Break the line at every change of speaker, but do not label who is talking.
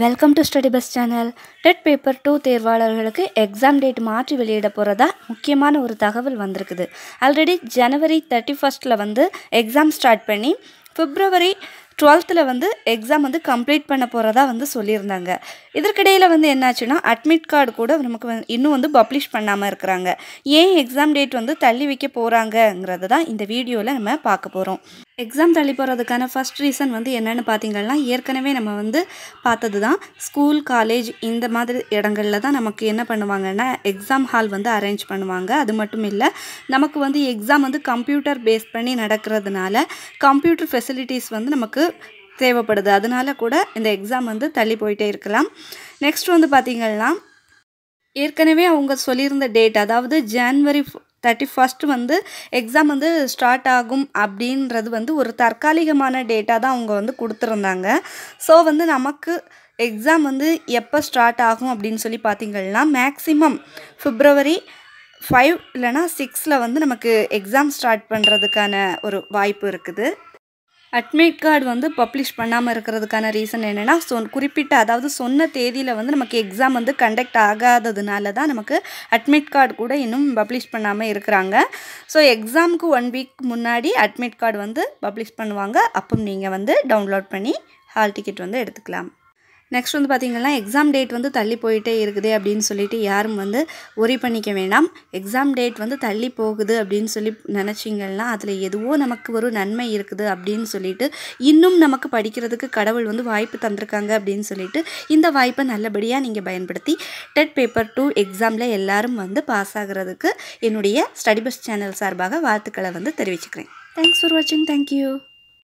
welcome to study bus channel TET paper two தேர்வாளர்களுக்கு exam date மாற்றி வெளியிட போகிறதா முக்கியமான ஒரு தகவல் வந்திருக்குது ஆல்ரெடி ஜனவரி தேர்ட்டி ஃபஸ்ட்டில் வந்து எக்ஸாம் ஸ்டார்ட் பண்ணி பிப்ரவரி டுவெல்த்தில் வந்து எக்ஸாம் வந்து கம்ப்ளீட் பண்ண போகிறதா வந்து சொல்லியிருந்தாங்க இதற்கிடையில் வந்து என்னாச்சுன்னா அட்மிட் கார்டு கூட நமக்கு இன்னும் வந்து பப்ளிஷ் பண்ணாமல் இருக்கிறாங்க ஏன் எக்ஸாம் டேட் வந்து தள்ளி வைக்க போகிறாங்கங்கிறது தான் இந்த வீடியோவில் நம்ம பார்க்க போகிறோம் எக்ஸாம் தள்ளி போகிறதுக்கான ஃபஸ்ட் ரீசன் வந்து என்னென்னு பார்த்தீங்கன்னா ஏற்கனவே நம்ம வந்து பார்த்தது தான் ஸ்கூல் காலேஜ் இந்த மாதிரி இடங்களில் தான் நமக்கு என்ன பண்ணுவாங்கன்னா எக்ஸாம் ஹால் வந்து அரேஞ்ச் பண்ணுவாங்க அது மட்டும் இல்லை நமக்கு வந்து எக்ஸாம் வந்து கம்ப்யூட்டர் பேஸ் பண்ணி நடக்கிறதுனால கம்ப்யூட்டர் ஃபெசிலிட்டிஸ் வந்து நமக்கு தேவைப்படுது அதனால கூட இந்த எக்ஸாம் வந்து தள்ளி போயிட்டே இருக்கலாம் நெக்ஸ்ட் வந்து பார்த்திங்கன்னா ஏற்கனவே அவங்க சொல்லியிருந்த டேட் அதாவது ஜான்வரி தேர்ட்டி ஃபஸ்ட்டு வந்து எக்ஸாம் வந்து ஸ்டார்ட் ஆகும் அப்படின்றது வந்து ஒரு தற்காலிகமான டேட்டாக தான் அவங்க வந்து கொடுத்துருந்தாங்க ஸோ வந்து நமக்கு எக்ஸாம் வந்து எப்போ ஸ்டார்ட் ஆகும் அப்படின்னு சொல்லி பார்த்திங்கன்னா மேக்ஸிமம் ஃபிப்ரவரி ஃபைவ் இல்லைனா சிக்ஸில் வந்து நமக்கு எக்ஸாம் ஸ்டார்ட் பண்ணுறதுக்கான ஒரு வாய்ப்பு இருக்குது அட்மிட் கார்டு வந்து பப்ளிஷ் பண்ணாமல் இருக்கிறதுக்கான ரீசன் என்னென்னா சொன் குறிப்பிட்ட அதாவது சொன்ன தேதியில் வந்து நமக்கு எக்ஸாம் வந்து கண்டக்ட் ஆகாததுனால தான் நமக்கு அட்மிட் கார்டு கூட இன்னும் பப்ளிஷ் பண்ணாமல் இருக்கிறாங்க ஸோ எக்ஸாமுக்கு ஒன் வீக் முன்னாடி அட்மிட் கார்டு வந்து பப்ளிஷ் பண்ணுவாங்க அப்போ நீங்கள் வந்து டவுன்லோட் பண்ணி ஹால் டிக்கெட் வந்து எடுத்துக்கலாம் நெக்ஸ்ட் வந்து பார்த்திங்கன்னா எக்ஸாம் டேட் வந்து தள்ளி போயிட்டே இருக்குது அப்படின்னு சொல்லிட்டு யாரும் வந்து ஒரி பண்ணிக்க வேண்டாம் எக்ஸாம் டேட் வந்து தள்ளி போகுது அப்படின்னு சொல்லி நினச்சிங்கன்னா அதில் எதுவோ நமக்கு ஒரு நன்மை இருக்குது அப்படின்னு சொல்லிட்டு இன்னும் நமக்கு படிக்கிறதுக்கு கடவுள் வந்து வாய்ப்பு தந்திருக்காங்க அப்படின்னு சொல்லிட்டு இந்த வாய்ப்பை நல்லபடியாக நீங்கள் பயன்படுத்தி டெட் பேப்பர் டூ எக்ஸாமில் எல்லோரும் வந்து பாஸ் ஆகிறதுக்கு என்னுடைய ஸ்டடி பஸ் சேனல் சார்பாக வாழ்த்துக்களை வந்து தெரிவிச்சுக்கிறேன் தேங்க்ஸ் ஃபார் வாட்சிங் தேங்க்யூ